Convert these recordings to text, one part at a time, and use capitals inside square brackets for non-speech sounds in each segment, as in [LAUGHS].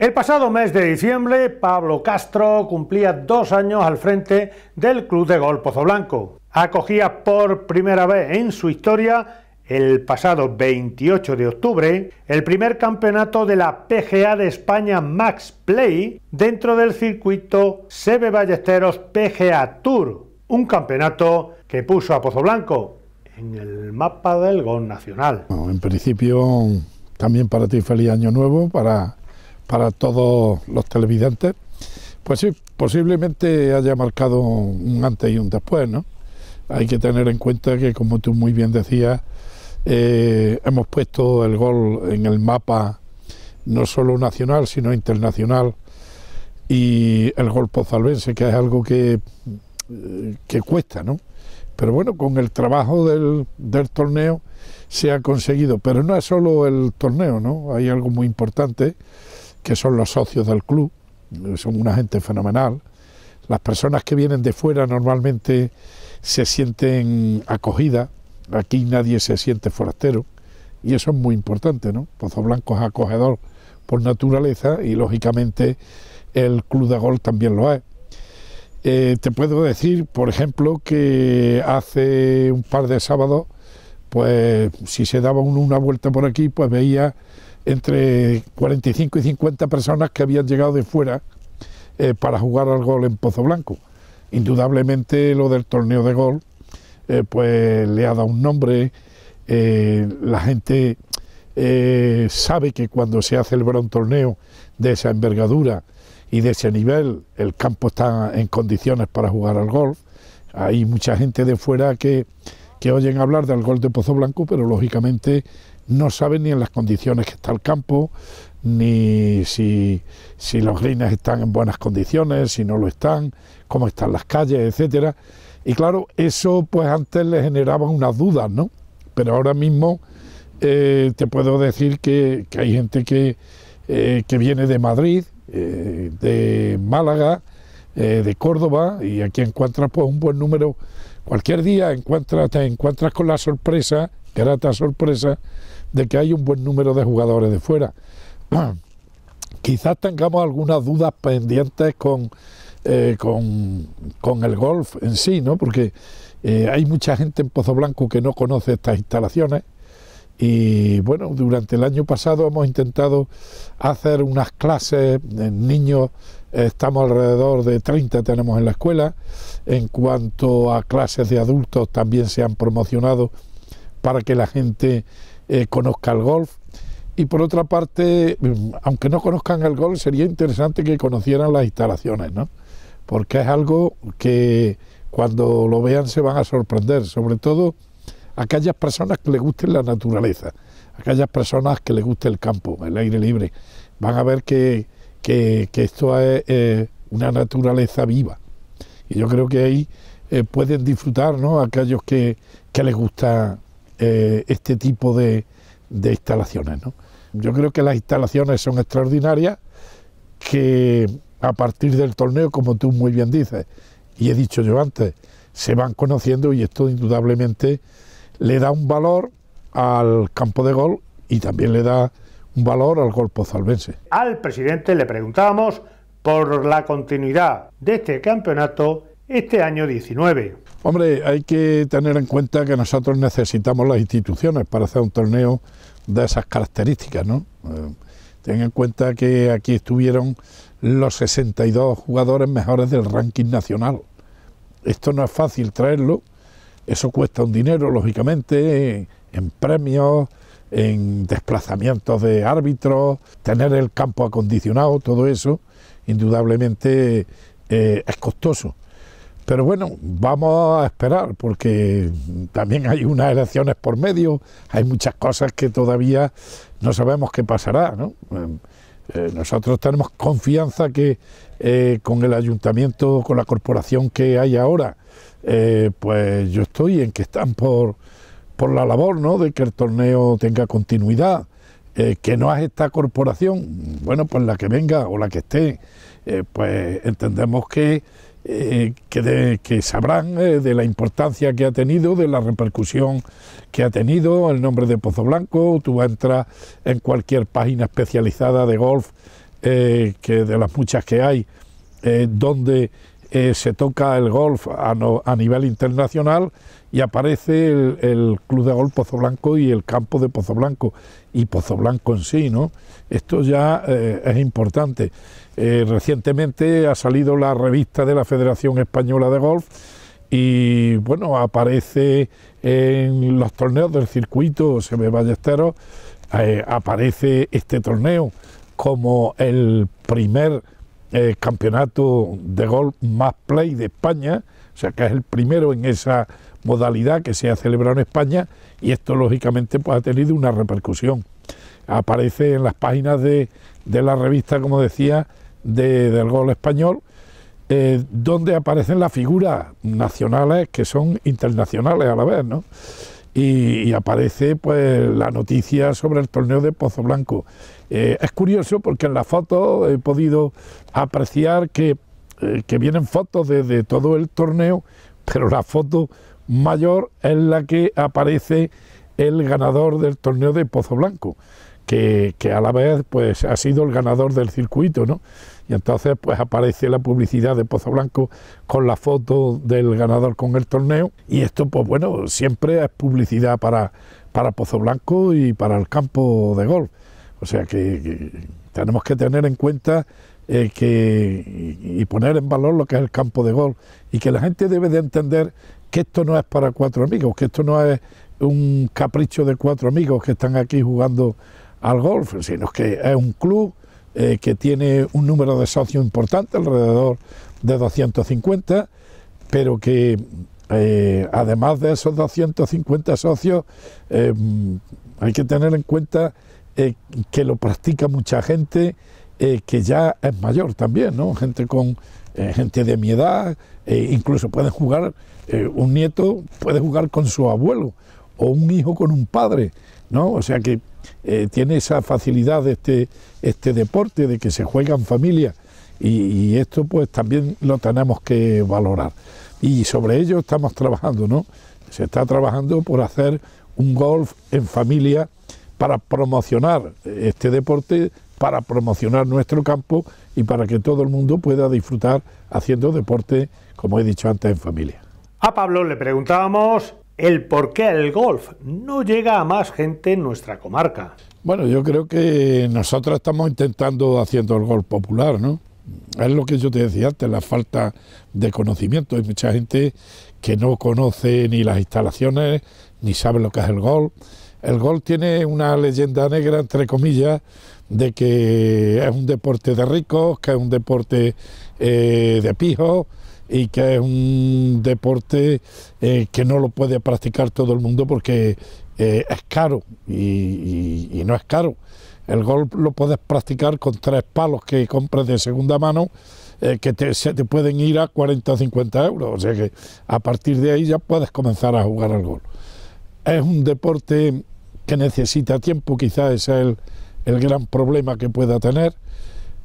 El pasado mes de diciembre, Pablo Castro cumplía dos años al frente del Club de Gol Pozo Blanco. Acogía por primera vez en su historia, el pasado 28 de octubre, el primer campeonato de la PGA de España Max Play dentro del circuito Sebe Ballesteros PGA Tour, un campeonato que puso a Pozoblanco en el mapa del gol nacional. en principio, también para ti feliz año nuevo, para para todos los televidentes, pues sí, posiblemente haya marcado un antes y un después, ¿no? Hay que tener en cuenta que, como tú muy bien decías, eh, hemos puesto el gol en el mapa no solo nacional, sino internacional, y el gol pozalbense, que es algo que, eh, que cuesta, ¿no? Pero bueno, con el trabajo del, del, torneo se ha conseguido. Pero no es solo el torneo, ¿no? Hay algo muy importante que son los socios del club, eh, son una gente fenomenal. Las personas que vienen de fuera normalmente se sienten acogidas, aquí nadie se siente forastero y eso es muy importante, ¿no? Pozo Blanco es acogedor por naturaleza y lógicamente el club de gol también lo es. Eh, te puedo decir, por ejemplo, que hace un par de sábados, pues si se daba una vuelta por aquí, pues veía entre 45 y 50 personas que habían llegado de fuera eh, para jugar al gol en Pozo Blanco. Indudablemente lo del torneo de gol eh, pues le ha dado un nombre, eh, la gente sabe que cuando se ha celebrado un torneo de esa envergadura y de ese nivel, el campo está en condiciones para jugar al golf. Hay mucha gente de fuera que, que oyen hablar del gol de Pozo Blanco, pero lógicamente no saben ni en las condiciones que está el campo, ni si, si los están en buenas condiciones, si no lo están, cómo están las calles, etcétera. Y claro, eso pues antes le generaba unas dudas, ¿no? Pero ahora mismo eh, te puedo decir que, hay gente que, eh, que viene de Madrid, eh, de Málaga, de Córdoba, y aquí encuentras pues un buen número cualquier día te encuentras con la sorpresa, grata sorpresa, de que hay un buen número de jugadores de fuera. [CLEARS THROAT] Quizás tengamos algunas dudas pendientes eh, con, con, el golf en sí, ¿no? porque eh, hay mucha gente en Pozo Blanco que no conoce estas instalaciones. Y bueno, durante el año pasado hemos intentado hacer unas clases, en niños estamos alrededor de 30 tenemos en la escuela. En cuanto a clases de adultos también se han promocionado para que la gente eh, conozca el golf. Y por otra parte, mm, aunque no conozcan el golf, sería interesante que conocieran las instalaciones, ¿no? Porque es algo que cuando lo vean se van a sorprender, sobre todo aquellas personas que les guste la naturaleza, aquellas personas que les guste el campo, el aire libre. Van a ver que que, esto es eh, una naturaleza viva. Y yo creo que ahí eh, pueden disfrutar ¿no? aquellos que, que les gusta eh, este tipo de, de instalaciones. ¿no? Yo creo que las instalaciones son extraordinarias, que a partir del torneo, como tú muy bien dices, y he dicho yo antes, se van conociendo y esto indudablemente le da un valor al campo de gol y también le da valor al golpo salvense. Al presidente le preguntábamos por la continuidad de este campeonato este año 19. Hombre, hay que tener en cuenta que nosotros necesitamos las instituciones para hacer un torneo de esas características, ¿no? Eh, Tengan en cuenta que aquí estuvieron los 62 jugadores mejores del ranking nacional. Esto no es fácil traerlo, eso cuesta un dinero, lógicamente, en premios, en desplazamientos de árbitros, tener el campo acondicionado, todo eso, indudablemente eh, es costoso. Pero bueno, vamos a esperar porque también hay unas elecciones por medio, hay muchas cosas que todavía no sabemos qué pasará. ¿no? Em, eh, nosotros tenemos confianza que eh, con el ayuntamiento, con la corporación que hay ahora, pues yo estoy en que están por por la labor ¿no? de que el torneo tenga continuidad, eh, que no es esta corporación, bueno, pues la que venga o la que esté, eh, pues entendemos que, eh, que, que, sabrán de la importancia que ha tenido, de la repercusión que ha tenido el nombre de Pozo Blanco, tú entras en cualquier página especializada de golf, que de las muchas que hay, donde eh, se toca el golf a, nivel internacional y aparece el, Club de Golf Pozo Blanco y el campo de Pozo Blanco y Pozo Blanco en sí, ¿no? Esto ya eh, es importante. Eh, recientemente ha salido la revista de la Federación Española de Golf y bueno, aparece en los torneos del circuito se ve Ballesteros, aparece este torneo como el primer ...el eh, campeonato de golf más play de España, o sea que es el primero en esa modalidad que se ha celebrado en España y esto lógicamente pues ha tenido una repercusión. Aparece en las páginas de, de la revista, como decía, del gol español, eh, donde aparecen las figuras nacionales que son internacionales a la vez, ¿no? Y, y, aparece pues la noticia sobre el torneo de Pozo Blanco eh, es curioso porque en la foto he podido apreciar que, eh, que vienen fotos de, todo el torneo, pero la foto mayor es la que aparece el ganador del torneo de Pozo Blanco, que, a la vez pues, ha sido el ganador del circuito, Y entonces pues aparece la publicidad de Pozo Blanco con la foto del ganador con el torneo. Y esto pues bueno, siempre es publicidad para, para Pozo Blanco y para el campo de golf. O sea que, tenemos que tener en cuenta eh, que, y poner en valor lo que es el campo de golf y que la gente debe de entender que esto no es para cuatro amigos, que esto no es un capricho de cuatro amigos que están aquí jugando al golf, sino que es un club eh, que tiene un número de socios importante, alrededor de 250, pero que eh, además de esos 250 socios, hay que tener en cuenta eh, que lo practica mucha gente eh, que ya es mayor también, ¿no? Gente con eh, gente de mi edad, incluso pueden jugar, un nieto puede jugar con su abuelo o un hijo con un padre, ¿no? O sea que tiene esa facilidad de este, este deporte de que se juega en familia y, y esto pues también lo tenemos que valorar. Y sobre ello estamos trabajando, ¿no? Se está trabajando por hacer un golf en familia para promocionar este deporte, para promocionar nuestro campo y para que todo el mundo pueda disfrutar haciendo deporte, como he dicho antes, en familia. A Pablo le preguntábamos el por qué el golf no llega a más gente en nuestra comarca. Bueno, yo creo que nosotros estamos intentando haciendo el golf popular, ¿no? Es lo que yo te decía antes, la falta de conocimiento. Hay mucha gente que no conoce ni las instalaciones, ni sabe lo que es el golf. El golf tiene una leyenda negra, entre comillas, de que es un deporte de ricos, que es un deporte eh, de pijos y que es un deporte eh, que no lo puede practicar todo el mundo porque eh, es caro y, no es caro. El golf lo puedes practicar con tres palos que compras de segunda mano que te, se te pueden ir a 40 o 50 euros. O sea que a partir de ahí ya puedes comenzar a jugar al golf. Es un deporte que necesita tiempo, quizás ese es el, gran problema que pueda tener,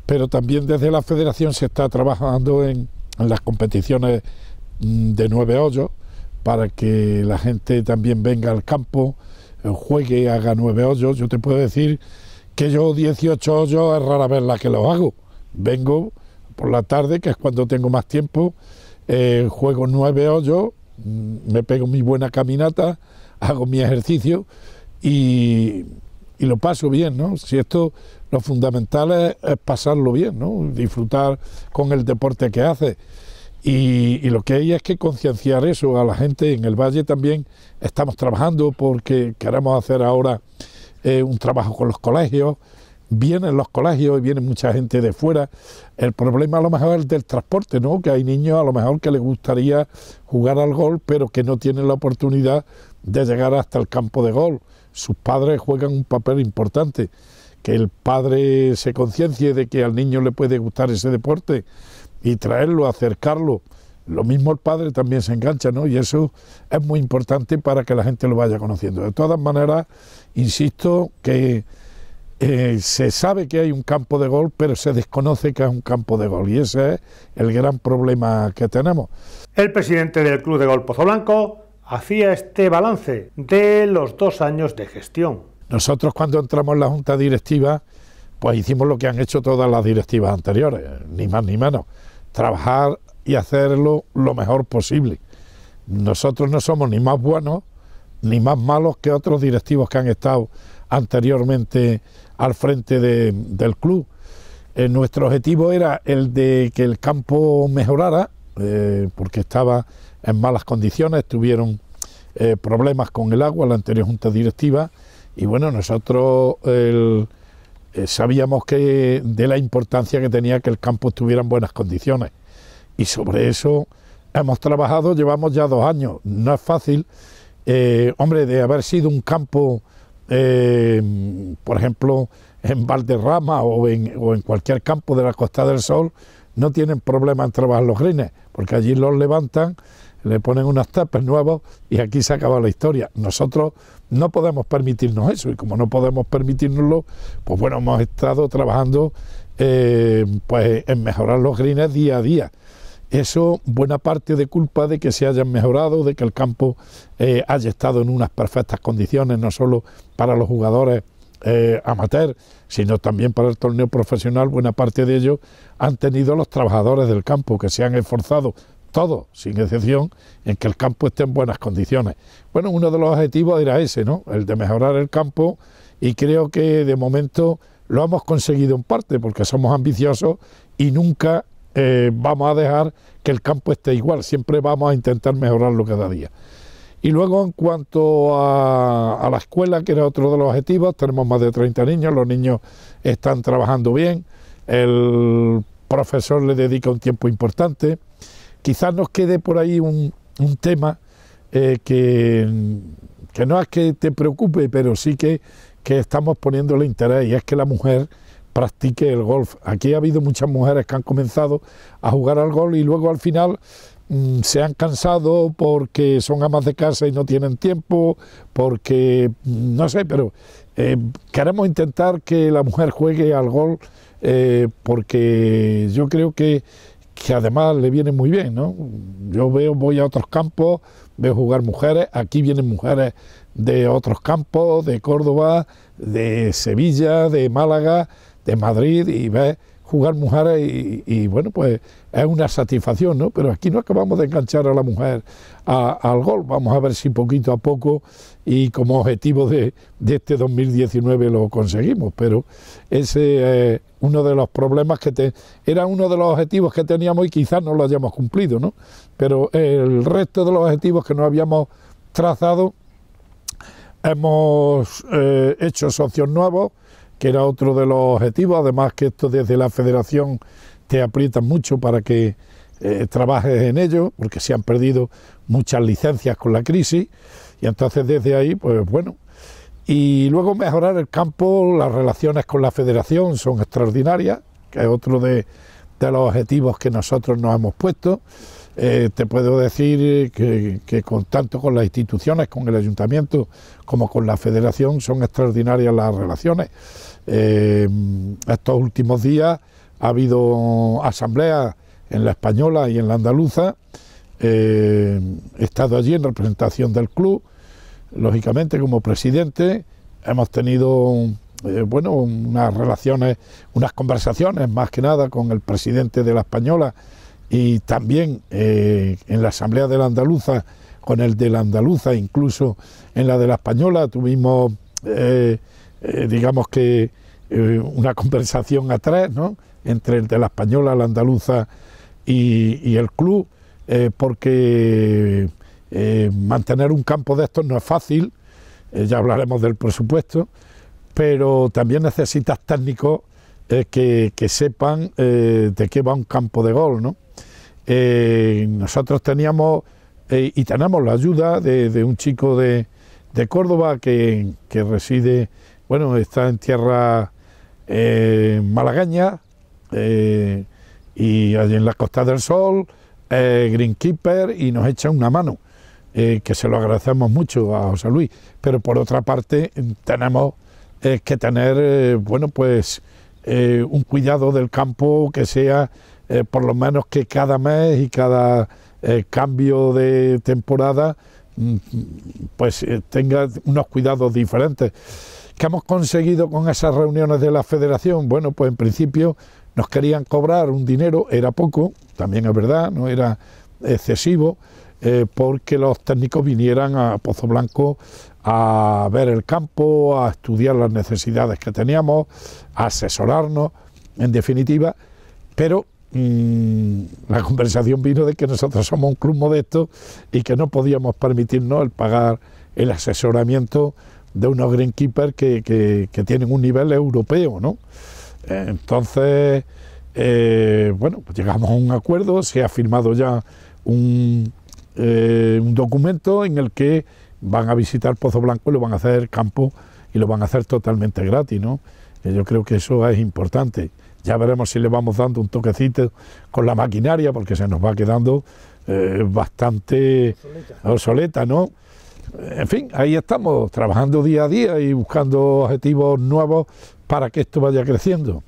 pero también desde la federación se está trabajando en, las competiciones mm, de nueve hoyos para que la gente también venga al campo, eh, juegue, haga nueve hoyos. Yo te puedo decir que yo 18 hoyos es rara vez la que los hago. Vengo por la tarde, que es cuando tengo más tiempo, eh, juego nueve hoyos me pego mi buena caminata, hago mi ejercicio y, y, lo paso bien, ¿no? Si esto, lo fundamental es, pasarlo bien, ¿no? Disfrutar con el deporte que hace... Y, y, lo que hay es que concienciar eso a la gente. En el Valle también estamos trabajando porque queremos hacer ahora eh, un trabajo con los colegios, vienen los colegios, y viene mucha gente de fuera. El problema a lo mejor es del transporte, ¿no? Que hay niños a lo mejor que les gustaría jugar al gol, pero que no tienen la oportunidad de llegar hasta el campo de gol. Sus padres juegan un papel importante. Que el padre se conciencie de que al niño le puede gustar ese deporte y traerlo, acercarlo. Lo mismo el padre también se engancha, ¿no? Y eso es muy importante para que la gente lo vaya conociendo. De todas maneras, insisto que eh, se sabe que hay un campo de gol, pero se desconoce que es un campo de gol y ese es el gran problema que tenemos. El presidente del Club de Gol Pozo Blanco hacía este balance de los dos años de gestión. Nosotros cuando entramos en la Junta Directiva, pues hicimos lo que han hecho todas las directivas anteriores, ni más ni menos, trabajar y hacerlo lo mejor posible. Nosotros no somos ni más buenos ni más malos que otros directivos que han estado anteriormente al frente del club. Eh, nuestro objetivo era el de que el campo mejorara, eh, porque estaba en malas condiciones, tuvieron eh, problemas con el agua, la anterior junta directiva, y bueno, nosotros sabíamos que de la importancia que tenía que el campo estuviera en buenas condiciones. Y sobre eso hemos trabajado, llevamos ya dos años, no es fácil. hombre, de haber sido un campo eh, por ejemplo, en Valderrama o en, o en cualquier campo de la Costa del Sol, no tienen problema en trabajar los grines porque allí los levantan, le ponen unas tapas nuevas y aquí se acaba la historia. Nosotros no podemos permitirnos eso y como no podemos permitirnoslo, pues bueno, hemos estado trabajando eh, pues en mejorar los grines día a día. Eso, buena parte de culpa de que se hayan mejorado, de que el campo eh, haya estado en unas perfectas condiciones, no solo para los jugadores amateurs, eh, amateur, sino también para el torneo profesional, buena parte de ellos han tenido los trabajadores del campo que se han esforzado, todos, sin excepción, en que el campo esté en buenas condiciones. Bueno, uno de los objetivos era ese, ¿no? El de mejorar el campo y creo que de momento lo hemos conseguido en parte porque somos ambiciosos y nunca eh, vamos a dejar que el campo esté igual, siempre vamos a intentar mejorarlo cada día. Y luego en cuanto a, la escuela, que era otro de los objetivos, tenemos más de 30 niños, los niños están trabajando bien, el profesor le dedica un tiempo importante. Quizás nos quede por ahí un, tema eh, que, que, no es que te preocupe, pero sí que, que estamos poniéndole interés y es que la mujer practique el golf. Aquí ha habido muchas mujeres que han comenzado a jugar al golf y luego al final mm, se han cansado porque son amas de casa y no tienen tiempo, porque mm, no sé, pero eh, queremos intentar que la mujer juegue al golf eh, porque yo creo que, que además le viene muy bien, ¿no? Yo veo, voy a otros campos, veo jugar mujeres, aquí vienen mujeres de otros campos, de Córdoba, de Sevilla, de Málaga, de Madrid y ves jugar mujeres y, bueno, pues es una satisfacción, ¿no? Pero aquí no acabamos de enganchar a la mujer al gol. Vamos a ver si poquito a poco y como objetivo de, de este 2019 lo conseguimos. Pero ese es eh, uno de los problemas que te, era uno de los objetivos que teníamos y quizás no lo hayamos cumplido, ¿no? Pero el resto de los objetivos que nos habíamos trazado, hemos eh, hecho socios nuevos, que era otro de los objetivos, además que esto desde la federación te aprieta mucho para que eh, trabajes en ello, porque se han perdido muchas licencias con la crisis, y entonces desde ahí, pues bueno, y luego mejorar el campo, las relaciones con la federación son extraordinarias, que es otro de, de los objetivos que nosotros nos hemos puesto, eh, te puedo decir que, tanto tanto con las instituciones, con el ayuntamiento, como con la federación, son extraordinarias las relaciones. Eh, estos últimos días ha habido asambleas en la española y en la andaluza. Eh, he estado allí en representación del club, lógicamente como presidente. Hemos tenido bueno, unas relaciones, unas conversaciones más que nada con el presidente de la española y también eh, en la Asamblea de la Andaluza, con el de la Andaluza, incluso en la de la Española, tuvimos, eh, eh, digamos que, una conversación atrás, ¿no? Entre el de la Española, la Andaluza y, el club, porque mantener un campo de estos no es fácil, ya hablaremos del presupuesto, pero también necesitas técnicos. que, sepan de qué va un campo de gol, ¿no? Eh, nosotros teníamos eh, y tenemos la ayuda de, un chico de, Córdoba que, reside, bueno, está en tierra eh, eh, y allí en la Costa del Sol, Greenkeeper, y nos echa una mano, que se lo agradecemos mucho a José Luis. Pero por otra parte, tenemos que tener, bueno, pues un cuidado del campo que sea eh, por lo menos que cada mes y cada eh, cambio de temporada mm, pues eh, tenga unos cuidados diferentes. ¿Qué hemos conseguido con esas reuniones de la federación? Bueno, pues en principio nos querían cobrar un dinero, era poco, también es verdad, no era excesivo, porque los técnicos vinieran a Pozo Blanco a ver el campo, a estudiar las necesidades que teníamos, a asesorarnos, en definitiva, pero Mm, la conversación vino de que nosotros somos un club modesto y que no podíamos permitirnos el pagar el asesoramiento de unos greenkeepers que, que, tienen un nivel europeo, ¿no? Entonces, eh, bueno, pues llegamos a un acuerdo, se ha firmado ya un, eh, un documento en el que van a visitar Pozo Blanco y lo van a hacer campo y lo van a hacer totalmente gratis, ¿no? Eh, yo creo que eso es importante. Ya veremos si le vamos dando un toquecito con la maquinaria, porque se nos va quedando eh, bastante obsoleta. ¿no? En fin, ahí estamos, trabajando día a día y buscando objetivos nuevos para que esto vaya creciendo.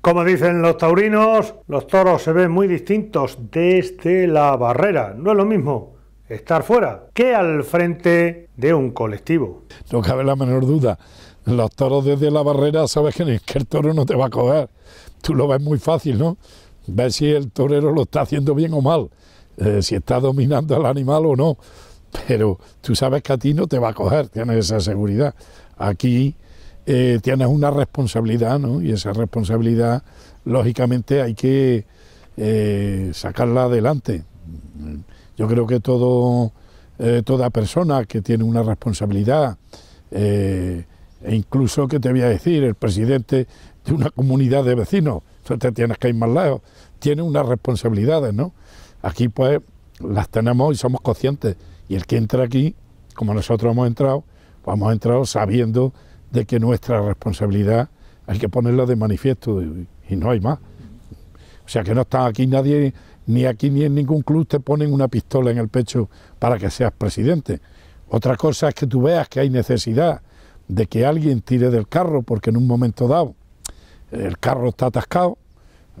Como dicen los taurinos, los toros se ven muy distintos desde la barrera. No es lo mismo estar fuera que al frente de un colectivo. No cabe la menor duda. Los toros desde la barrera sabes que el toro no te va a coger. Tú lo ves muy fácil, ¿no? Ves si el torero lo está haciendo bien o mal, eh, si está dominando al animal o no. Pero tú sabes que a ti no te va a coger, tienes esa seguridad. Aquí eh, tienes una responsabilidad, ¿no? Y esa responsabilidad, lógicamente, hay que eh, sacarla adelante. Yo creo que todo, toda persona que tiene una responsabilidad, e incluso, ¿qué te voy a decir? El presidente de una comunidad de vecinos, ...entonces te tienes que ir más lejos, tiene unas responsabilidades, ¿no? Aquí pues las tenemos y somos conscientes. Y el que entra aquí, como nosotros hemos entrado, pues hemos entrado sabiendo de que nuestra responsabilidad hay que ponerla de manifiesto y, no hay más. O sea que no está aquí nadie, ni aquí ni en ningún club te ponen una pistola en el pecho para que seas presidente. Otra cosa es que tú veas que hay necesidad de que alguien tire del carro, porque en un momento dado el carro está atascado,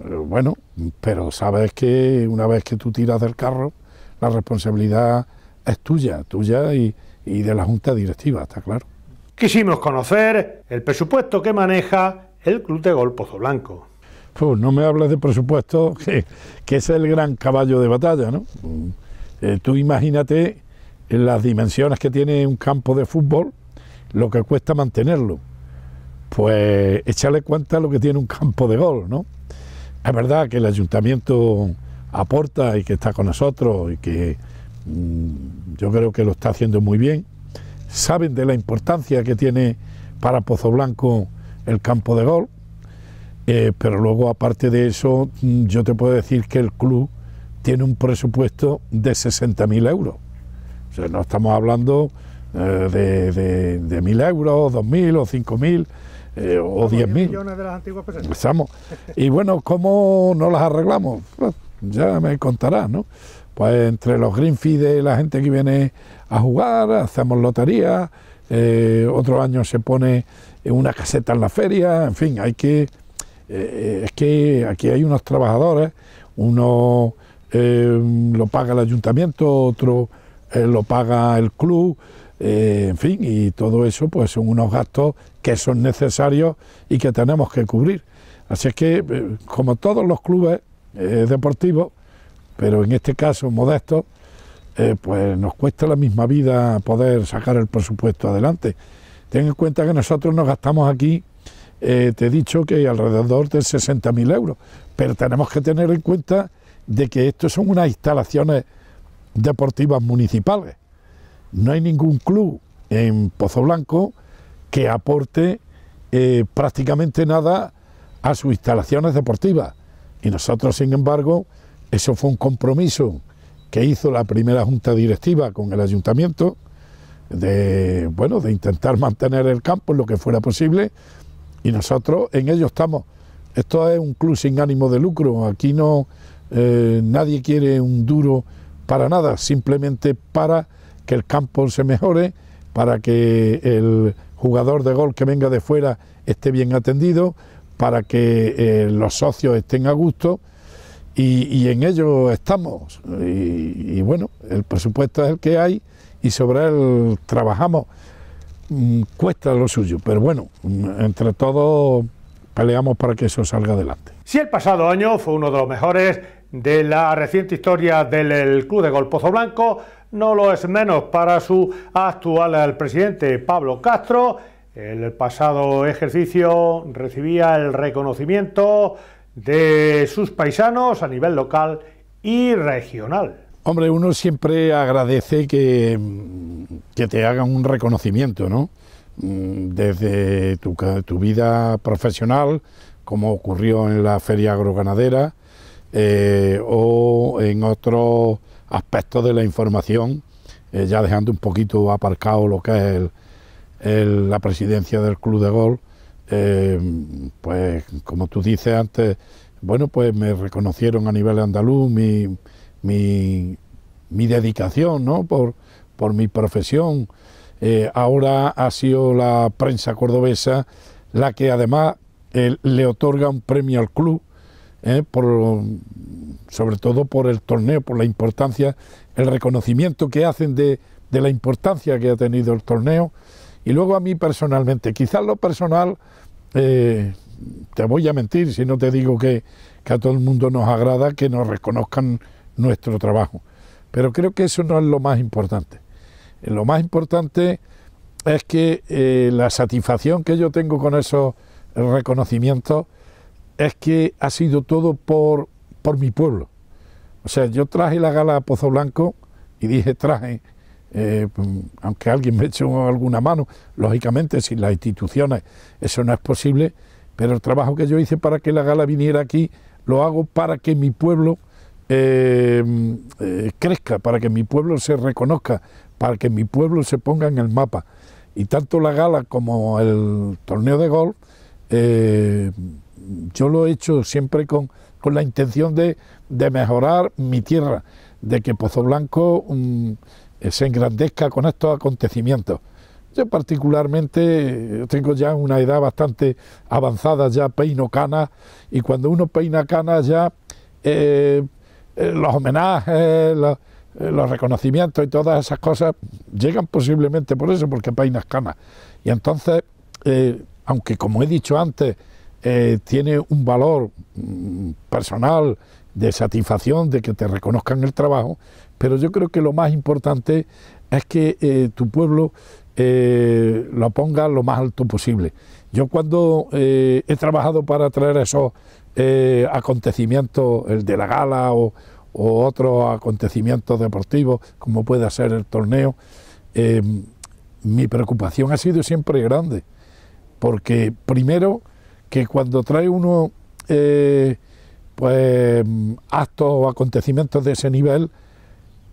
eh, bueno, pero sabes que una vez que tú tiras del carro, la responsabilidad es tuya, tuya y, y de la Junta Directiva, está claro. Quisimos conocer el presupuesto que maneja el Club de Gol Pozo Blanco. Pues no me hables de presupuesto, [LAUGHS] que, es el gran caballo de batalla, ¿no? Eh, tú imagínate las dimensiones que tiene un campo de fútbol, lo que cuesta mantenerlo. Pues echarle cuenta lo que tiene un campo de gol, ¿no? Es verdad que el ayuntamiento aporta y que está con nosotros y que mm, yo creo que lo está haciendo muy bien. Saben de la importancia que tiene para Pozo Blanco el campo de gol, eh, pero luego aparte de eso mm, yo te puedo decir que el club tiene un presupuesto de 60.000 euros. O sea, no estamos hablando eh, de, de, de 1.000 euros, 2.000 o 5.000 eh, o 10.000. pesetas. Y bueno, ¿cómo no las arreglamos? Pues, ya me contarás, ¿no? Pues entre los greenfield de la gente que viene a jugar, hacemos lotería, eh, otro año se pone una caseta en la feria, en fin, hay que... Eh, es que aquí hay unos trabajadores, uno lo paga el ayuntamiento, otro lo paga el club, eh, en fin, y todo eso pues son unos gastos que son necesarios y que tenemos que cubrir. Así es que, eh, como todos los clubes eh, deportivos, pero en este caso modestos, pues nos cuesta la misma vida poder sacar el presupuesto adelante. Ten en cuenta que nosotros nos gastamos aquí, te he dicho que alrededor de 60.000 euros, pero tenemos que tener en cuenta de que esto son unas instalaciones deportivas municipales no hay ningún club en Pozo Blanco que aporte eh, prácticamente nada a sus instalaciones deportivas. Y nosotros, sin embargo, eso fue un compromiso que hizo la primera junta directiva con el ayuntamiento de bueno de intentar mantener el campo en lo que fuera posible y nosotros en ello estamos esto es un club sin ánimo de lucro aquí no eh, nadie quiere un duro para nada simplemente para que el campo se mejore, para que el jugador de gol que venga de fuera esté bien atendido, para que eh, los socios estén a gusto. Y, en ello estamos. Y, bueno, el presupuesto es el que hay y sobre él trabajamos mm, cuesta lo suyo, pero bueno, mm, entre todos peleamos para que eso salga adelante. Si el pasado año fue uno de los mejores de la reciente historia del Club de Pozo Blanco, no lo es menos para su actual presidente Pablo Castro. El pasado ejercicio recibía el reconocimiento de sus paisanos a nivel local y regional. Hombre, uno siempre agradece que, que te hagan un reconocimiento, ¿no? Mm, desde tu, vida profesional, como ocurrió en la Feria Agroganadera, eh, o en otros aspectos de la información, eh, ya dejando un poquito aparcado lo que es el, la presidencia del club de gol, eh, pues como tú dices antes, bueno, pues me reconocieron a nivel andaluz mi, mi, dedicación, ¿no? Por, por mi profesión. Eh, ahora ha sido la prensa cordobesa la que además le otorga un premio al club por sobre todo por el torneo, por la importancia, el reconocimiento que hacen de, de la importancia que ha tenido el torneo. Y luego a mí personalmente, quizás lo personal, eh, te voy a mentir si no te digo que, a todo el mundo nos agrada que nos reconozcan nuestro trabajo. Pero creo que eso no es lo más importante. Lo más importante es que eh, la satisfacción que yo tengo con esos reconocimientos es que ha sido todo por por mi pueblo. O sea, yo traje la gala a Pozo Blanco y dije traje, eh, pues, aunque alguien me eche alguna mano, lógicamente sin las instituciones eso no es posible, pero el trabajo que yo hice para que la gala viniera aquí lo hago para que mi pueblo eh, eh, crezca, para que mi pueblo se reconozca, para que mi pueblo se ponga en el mapa. Y tanto la gala como el torneo de golf, yo lo he hecho siempre con con la intención de, de mejorar mi tierra, de que Pozo Blanco mm, eh, se engrandezca con estos acontecimientos. Yo particularmente eh, tengo ya una edad bastante avanzada, ya peino canas, y cuando uno peina canas ya eh, los homenajes, los, reconocimientos y todas esas cosas llegan posiblemente por eso, porque peinas canas. Y entonces, aunque como he dicho antes, eh, tiene un valor mm, personal de satisfacción, de que te reconozcan el trabajo, pero yo creo que lo más importante es que eh, tu pueblo eh, lo ponga lo más alto posible. Yo cuando he trabajado para traer esos acontecimientos, el de la gala o, o, otros acontecimientos deportivos, como puede ser el torneo, mi preocupación ha sido siempre grande, porque primero que cuando trae uno eh, pues actos o acontecimientos de ese nivel,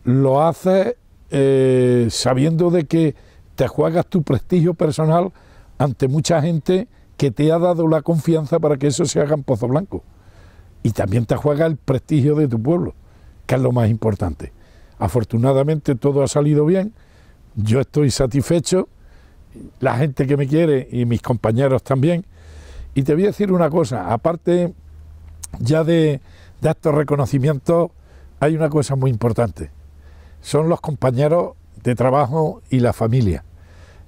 lo hace eh, sabiendo de que te juegas tu prestigio personal ante mucha gente que te ha dado la confianza para que eso se haga en Pozo Blanco. Y también te juega el prestigio de tu pueblo, que es lo más importante. Afortunadamente todo ha salido bien, yo estoy satisfecho, la gente que me quiere y mis compañeros también, y te voy a decir una cosa, aparte ya de, estos reconocimientos, hay una cosa muy importante. Son los compañeros de trabajo y la familia.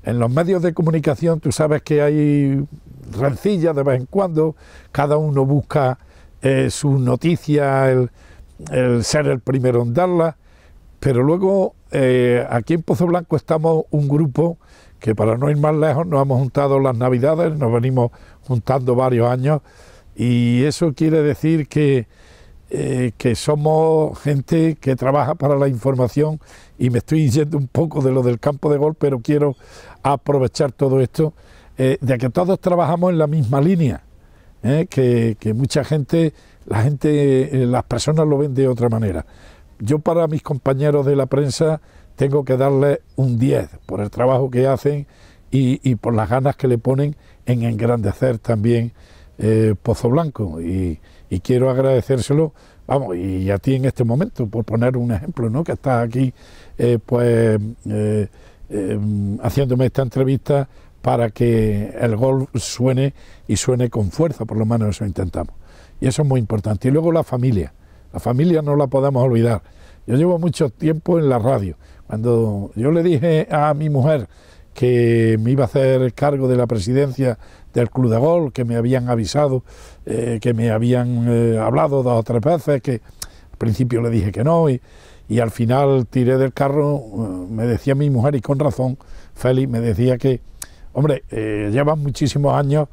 En los medios de comunicación tú sabes que hay rencillas de vez en cuando, cada uno busca eh, su noticia, el, ser el primero en darla, pero luego eh, aquí en Pozo Blanco estamos un grupo que para no ir más lejos nos hemos juntado las navidades, nos venimos juntando varios años y eso quiere decir que, eh, que somos gente que trabaja para la información y me estoy yendo un poco de lo del campo de gol, pero quiero aprovechar todo esto eh, de que todos trabajamos en la misma línea, eh, que, que, mucha gente, la gente, las personas lo ven de otra manera. Yo para mis compañeros de la prensa tengo que darle un 10 por el trabajo que hacen y, por las ganas que le ponen en engrandecer también eh, Pozo Blanco. Y, quiero agradecérselo, vamos, y a ti en este momento, por poner un ejemplo, ¿no? que estás aquí eh, pues eh, em, haciéndome esta entrevista para que el gol suene y suene con fuerza, por lo menos eso intentamos. Y eso es muy importante. Y luego la familia. La familia no la podemos olvidar. Yo llevo mucho tiempo en la radio, cuando yo le dije a mi mujer que me iba a hacer cargo de la presidencia del Club de Gol, que me habían avisado, eh, que me habían eh, hablado dos o tres veces, que al principio le dije que no y, y al final tiré del carro, eh, me decía mi mujer y con razón, Félix, me decía que, hombre, llevas muchísimos años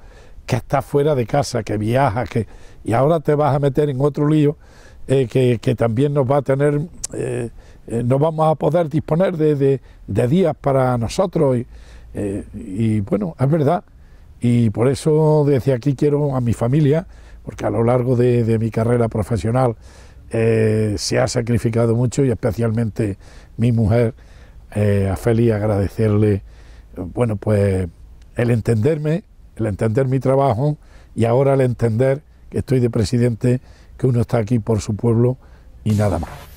que estás fuera de casa, que viajas, que, y ahora te vas a meter en otro lío que, que, también nos va a tener eh, no vamos a poder disponer de, días para nosotros. Eh, y, bueno, es verdad. Y por eso desde aquí quiero a mi familia, porque a lo largo de, mi carrera profesional eh, se ha sacrificado mucho y especialmente mi mujer, a Feli, agradecerle, bueno, pues el entenderme, el entender mi trabajo y ahora el entender que estoy de presidente, que uno está aquí por su pueblo y nada más.